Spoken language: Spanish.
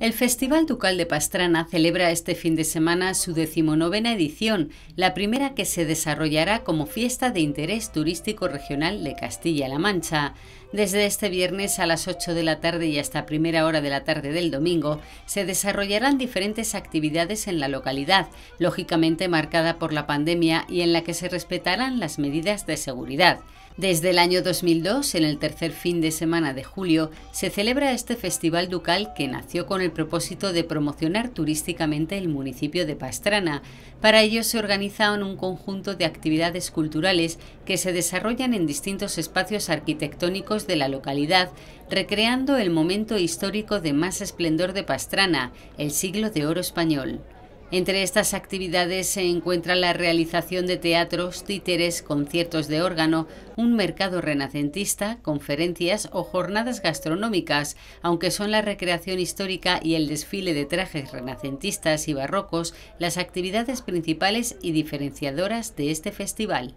El Festival Ducal de Pastrana celebra este fin de semana su decimonovena edición, la primera que se desarrollará como fiesta de interés turístico regional de Castilla-La Mancha. Desde este viernes a las 8 de la tarde y hasta primera hora de la tarde del domingo se desarrollarán diferentes actividades en la localidad, lógicamente marcada por la pandemia y en la que se respetarán las medidas de seguridad. Desde el año 2002, en el tercer fin de semana de julio, se celebra este festival ducal que nació con el propósito de promocionar turísticamente el municipio de Pastrana. Para ello se organizan un conjunto de actividades culturales que se desarrollan en distintos espacios arquitectónicos de la localidad, recreando el momento histórico de más esplendor de Pastrana, el siglo de oro español. Entre estas actividades se encuentra la realización de teatros, títeres, conciertos de órgano, un mercado renacentista, conferencias o jornadas gastronómicas, aunque son la recreación histórica y el desfile de trajes renacentistas y barrocos las actividades principales y diferenciadoras de este festival.